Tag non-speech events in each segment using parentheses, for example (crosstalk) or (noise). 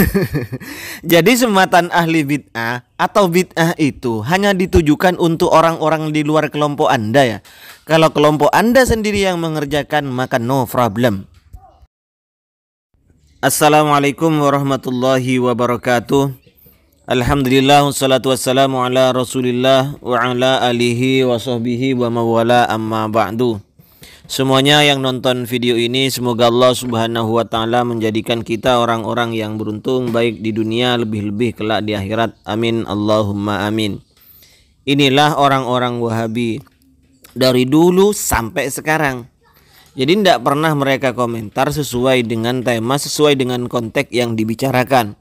(laughs) Jadi sematan ahli bid'ah atau bid'ah itu hanya ditujukan untuk orang-orang di luar kelompok Anda ya. Kalau kelompok Anda sendiri yang mengerjakan maka no problem. Assalamualaikum warahmatullahi wabarakatuh. Alhamdulillah wassalatu wassalamu ala Rasulillah wa ala alihi wa sahbihi wa mawala amma ba'du. Semuanya yang nonton video ini semoga Allah Subhanahu wa taala menjadikan kita orang-orang yang beruntung baik di dunia lebih-lebih kelak di akhirat. Amin Allahumma amin. Inilah orang-orang Wahabi dari dulu sampai sekarang. Jadi tidak pernah mereka komentar sesuai dengan tema, sesuai dengan konteks yang dibicarakan.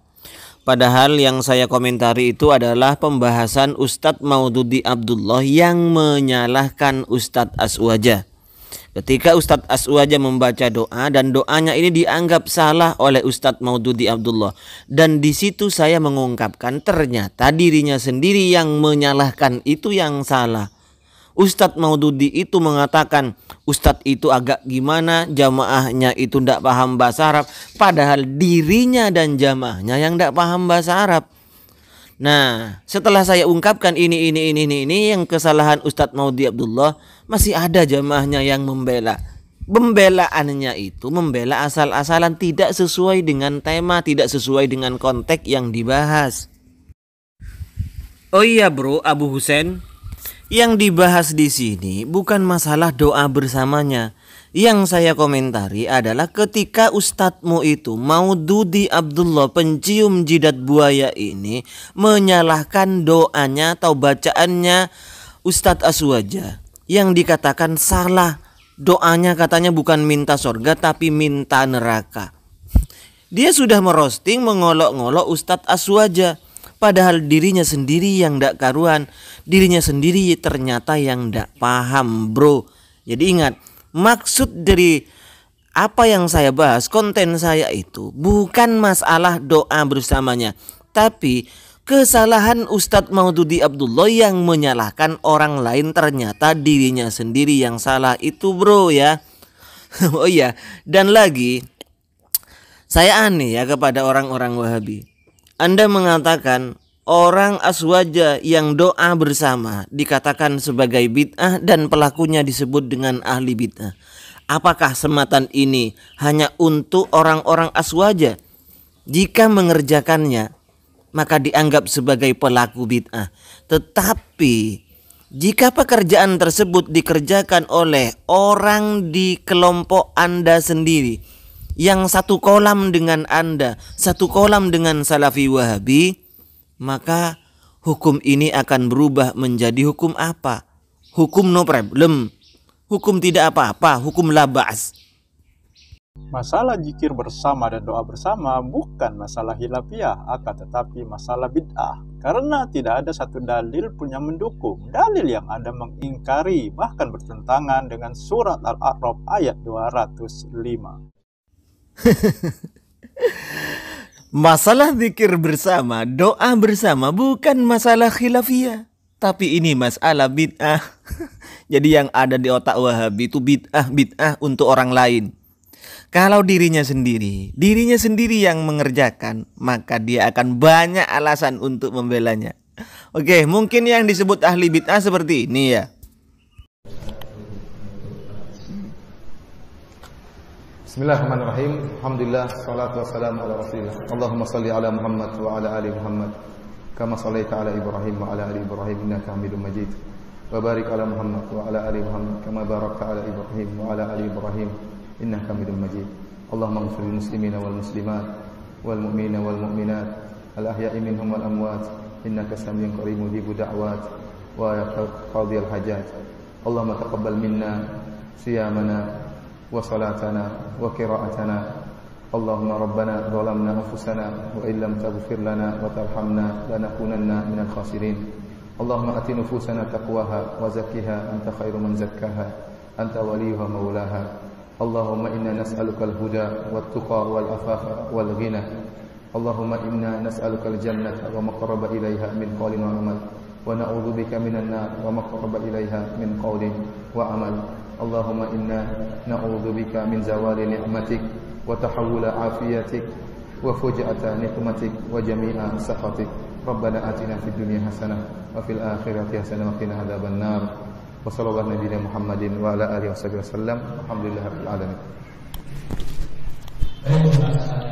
Padahal yang saya komentari itu adalah pembahasan Ustadz Maududi Abdullah yang menyalahkan Ustadz Aswaja. Ketika Ustadz Aswaja membaca doa dan doanya ini dianggap salah oleh Ustadz Maududi Abdullah dan di situ saya mengungkapkan ternyata dirinya sendiri yang menyalahkan itu yang salah. Ustadz Maududi itu mengatakan Ustadz itu agak gimana jamaahnya itu tidak paham bahasa Arab padahal dirinya dan jamaahnya yang tidak paham bahasa Arab. Nah, setelah saya ungkapkan ini, ini, ini, ini, ini yang kesalahan Ustadz Maudi Abdullah, masih ada jamaahnya yang membela. Pembelaannya itu membela asal-asalan tidak sesuai dengan tema, tidak sesuai dengan konteks yang dibahas. Oh iya bro, Abu Hussein, yang dibahas di sini bukan masalah doa bersamanya. Yang saya komentari adalah ketika ustadzmu itu mau Dudi Abdullah pencium jidat buaya ini menyalahkan doanya atau bacaannya Ustadz Aswaja yang dikatakan salah doanya katanya bukan minta sorga tapi minta neraka. Dia sudah merosting mengolok-ngolok Ustadz Aswaja Padahal dirinya sendiri yang tidak karuan, dirinya sendiri ternyata yang tidak paham, bro. Jadi ingat, maksud dari apa yang saya bahas, konten saya itu bukan masalah doa bersamanya, tapi kesalahan Ustadz Maududi Abdullah yang menyalahkan orang lain ternyata dirinya sendiri yang salah itu, bro ya. (laughs) oh iya, dan lagi saya aneh ya kepada orang-orang Wahabi. Anda mengatakan orang aswaja yang doa bersama dikatakan sebagai bid'ah dan pelakunya disebut dengan ahli bid'ah. Apakah sematan ini hanya untuk orang-orang aswaja? Jika mengerjakannya, maka dianggap sebagai pelaku bid'ah. Tetapi jika pekerjaan tersebut dikerjakan oleh orang di kelompok Anda sendiri yang satu kolam dengan Anda, satu kolam dengan Salafi Wahabi, maka hukum ini akan berubah menjadi hukum apa? Hukum no problem. Hukum tidak apa-apa, hukum labas. Masalah jikir bersama dan doa bersama bukan masalah hilafiah, akan tetapi masalah bid'ah. Karena tidak ada satu dalil punya mendukung. Dalil yang ada mengingkari, bahkan bertentangan dengan surat Al-A'raf ayat 205. (laughs) Masalah zikir bersama, doa bersama bukan masalah khilafiyah. Tapi ini masalah bid'ah. (laughs) Jadi yang ada di otak wahabi itu bid'ah, bid'ah untuk orang lain. Kalau dirinya sendiri, dirinya sendiri yang mengerjakan, maka dia akan banyak alasan untuk membelanya. Oke, mungkin yang disebut ahli bid'ah seperti ini ya. بسم الله الرحمن الرحيم الحمد لله الصلاة والسلام على رسول الله اللهم صل على محمد وعلى آل محمد كما صليت على إبراهيم وعلى آل إبراهيم إنك حميد مجيد وبارك على محمد وعلى آل محمد كما باركت على إبراهيم وعلى آل إبراهيم إنك حميد مجيد اللهم اغفر للمسلمين والمسلمات والمؤمنين والمؤمنات الأحياء منهم والأموات إنك سميع قريب مجيب دعوات ويقضي الحاجات اللهم تقبل منا صيامنا وصلاتنا وقراءتنا اللهم ربنا ظلمنا أنفسنا وإن لم تغفر لنا وترحمنا لنكونن من الخاسرين اللهم أت نفوسنا تقواها وزكها أنت خير من زكاها أنت وليها مولاها اللهم إنا نسألك الهدى والتقى والعفاف والغنى اللهم إنا نسألك الجنة وما قرب إليها من قول وعمل ونعوذ بك من النار وما قرب إليها من قول وعمل اللهم إنا نعوذ بك من زوال نعمتك وتحول عافيتك وفجأة نقمتك وجميع سخطك ربنا آتنا في الدنيا حسنة وفي الآخرة حسنة وقنا عذاب النار وصلى الله على نبينا محمد وعلى آله وصحبه وسلم الحمد لله رب العالمين